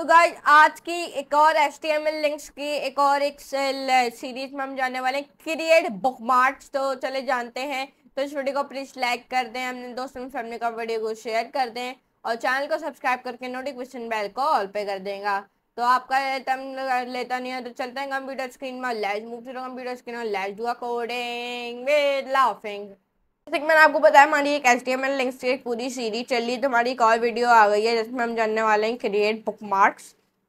तो गाइज आज की एक और H T M L links की एक और एक सीरीज में हम जाने वाले हैं क्रिएट बुक मार्क्स तो चले जानते हैं तो इस वीडियो को प्लीज़ लाइक कर दें अपने दोस्तों फैमिली का वीडियो को शेयर कर दें और चैनल को सब्सक्राइब करके नोटिफिकेशन बेल को ऑल पे कर देगा तो आपका टाइम लेता नहीं है तो चलते हैं कंप्यूटर स्क्रीन में लैज मूव कंप्यूटर स्क्रीन में let's do according with laughing जैसे कि मैंने आपको बताया हमारी एक H T M L links की एक पूरी सीरीज चल रही है तो हमारी एक और वीडियो आ गई है जिसमें हम जानने वाले हैं क्रिएट बुक मार्क्स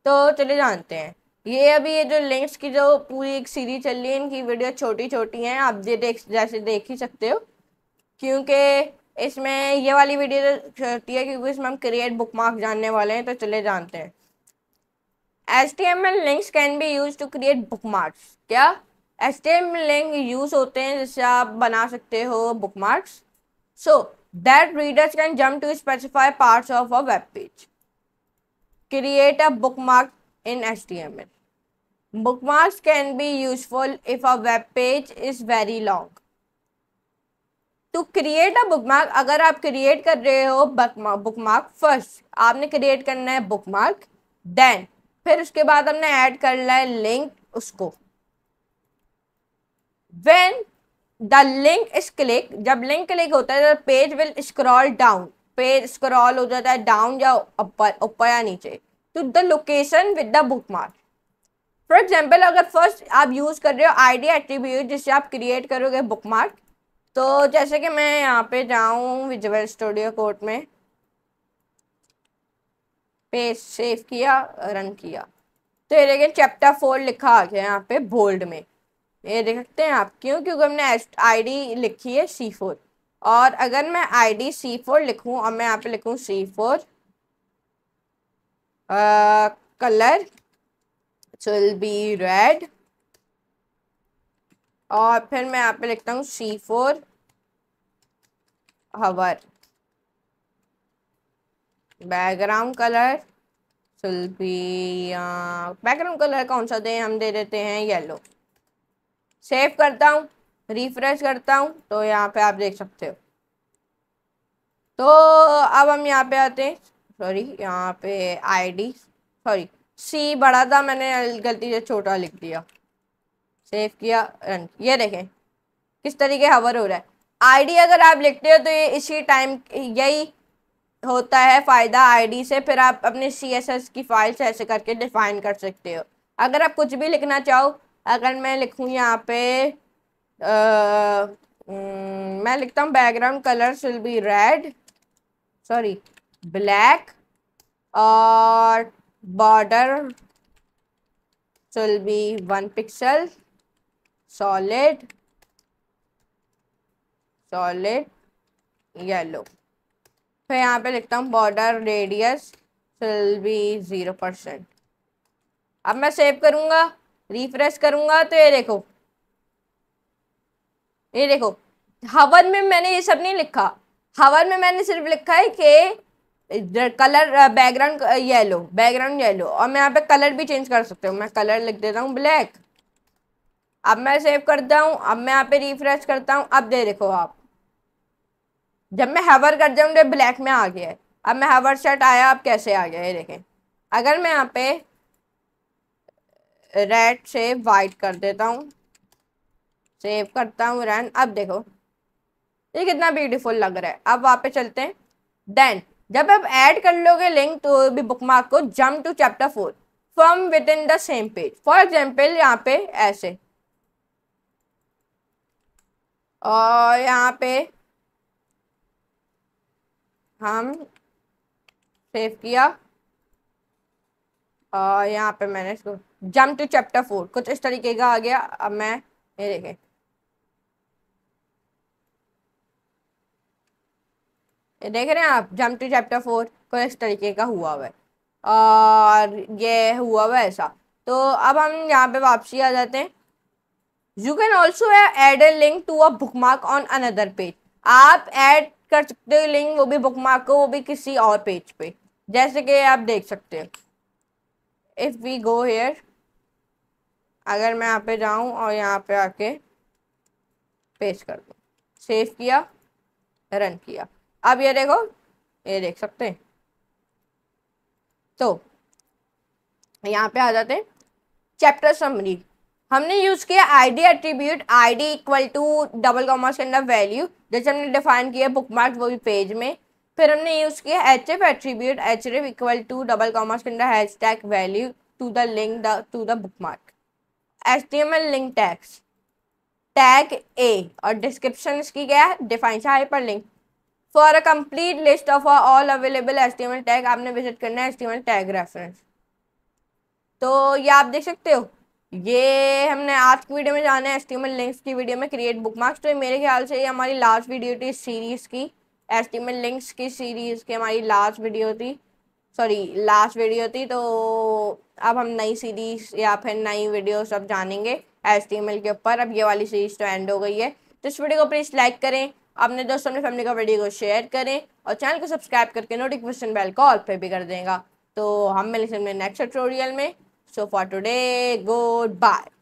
तो चले जानते हैं ये अभी ये जो लिंक्स की जो पूरी एक सीरीज चल रही है इनकी वीडियो छोटी छोटी हैं आप ये देख जैसे देख ही सकते हो क्योंकि इसमें ये वाली वीडियो तो छोटी है क्योंकि इसमें हम क्रिएट बुक जानने वाले हैं तो चले जानते हैं H T M L links can be use to create bookmarks क्या एस्टेम लिंक यूज होते हैं जिससे आप बना सकते हो bookmarks so that readers can jump to specify part of a web page create a bookmark in H T M L bookmarks can be useful if a web page is very long to create a bookmark अगर आप create कर रहे हो bookmark first आपने create करना है book mark then फिर उसके बाद हमने ऐड करना है लिंक उसको when the link is click जब लिंक क्लिक होता है तो page will scroll down page scroll हो जाता है डाउन या ऊपर ऊपर या नीचे to the location with the bookmark for example अगर फर्स्ट आप यूज़ कर रहे हो आई डी एट्रीब्यूट जिससे आप क्रिएट करोगे बुक मार्क तो जैसे कि मैं यहाँ पे जाऊँ विजुअल स्टूडियो कोर्ट में पेज सेव किया रन किया तो ये देखिए चैप्टर फोर लिखा आ गया यहाँ पे बोल्ड में ये देख सकते हैं आप क्यों क्योंकि हमने आईडी लिखी है सी फोर और अगर मैं आईडी सी फोर लिखूँ और मैं यहाँ पे लिखूँ C four colour will be red और फिर मैं यहाँ पे लिखता हूँ C four hover background colour will be background colour कौन सा दें हम दे देते हैं येलो सेव करता हूँ रिफ्रेश करता हूँ तो यहाँ पे आप देख सकते हो तो अब हम यहाँ पे आते हैं सॉरी यहाँ पे आईडी सॉरी सी बड़ा था मैंने गलती से छोटा लिख दिया सेव किया रन ये देखें किस तरीके हवर हो रहा है आईडी अगर आप लिखते हो तो ये इसी टाइम यही होता है फ़ायदा आईडी से फिर आप अपने सीएसएस की फाइल्स ऐसे करके डिफाइन कर सकते हो अगर आप कुछ भी लिखना चाहो अगर मैं लिखूँ यहाँ पे आ, हम्म, मैं लिखता हूँ background colour will be red sorry black और border will be one pixel solid solid yellow फिर यहाँ पे लिखता हूँ border radius will be zero percent अब मैं सेव करूँगा रिफ्रेश करूंगा तो ये देखो ये देखो हवन में मैंने ये सब नहीं लिखा हवन में मैंने सिर्फ लिखा है कि colour background yellow background yellow और मैं यहाँ पे कलर भी चेंज कर सकते हूँ मैं कलर लिख देता हूँ ब्लैक अब मैं सेव करता हूँ अब मैं यहाँ पे रिफ्रेश करता हूँ अब दे देखो आप जब मैं हवर कर जाऊँ तो ब्लैक में आ गया है अब मैं हवर शर्ट आया अब कैसे आ गया ये देखें अगर मैं यहाँ पे रेड से वाइट कर देता हूँ सेव करता हूँ रन अब देखो ये कितना ब्यूटीफुल लग रहा है अब वहाँ पे चलते हैं देन जब आप ऐड कर लोगे लिंक तो भी बुकमार्क को jump to chapter four from within the same page for example यहाँ पे ऐसे और यहाँ पे हम सेव किया और यहाँ पे मैंने इसको जम्प टू चैप्टर फोर कुछ इस तरीके का आ गया अब मैं ये देखें देख रहे हैं आप जम्प टू चैप्टर फोर कुछ इस तरीके का हुआ हुआ है और ये हुआ हुआ ऐसा तो अब हम यहाँ पे वापसी आ जाते हैं you can also add a link to a bookmark on another page आप ऐड कर सकते हो लिंक वो भी बुक मार्क को वो भी किसी और पेज पे जैसे कि आप देख सकते हैं इफ वी गो हेयर अगर मैं यहाँ पे जाऊँ और यहाँ पे आके पेश कर दूँ सेव किया रन किया अब ये देखो ये देख सकते हैं तो यहाँ पे आ जाते हैं चैप्टर समरी हमने यूज़ किया ID attribute ID equal to double commas के अंदर वैल्यू जैसे हमने डिफाइन किया बुक मार्क वो भी पेज में फिर हमने यूज़ किया H F attribute H F equal to double commas के अंदर hashtag value to the link the to the bookmark H T M L link text tag a और description इसकी क्या है define hyperlink for a complete list of all available H T M L tag आपने visit करना है H T M L tag reference तो ये आप देख सकते हो ये हमने आज की वीडियो में जाना है H T M L links की वीडियो में क्रिएट बुक मार्क्स तो मेरे ख्याल से ये हमारी लास्ट वीडियो थी सीरीज़ की H T M L links की सीरीज़ की हमारी लास्ट वीडियो थी सॉरी लास्ट वीडियो थी तो अब हम नई सीरीज या फिर नई वीडियो सब जानेंगे एल के ऊपर अब ये वाली सीरीज तो एंड हो गई है तो इस वीडियो को प्लीज़ लाइक करें अपने दोस्तों अपने फैमिली का वीडियो को शेयर करें और चैनल को सब्सक्राइब करके नोटिफिकेशन बेल को ऑल पे भी कर देगा तो हम मिलेंगे नेक्स्ट ट्यूटोरियल में so for today good bye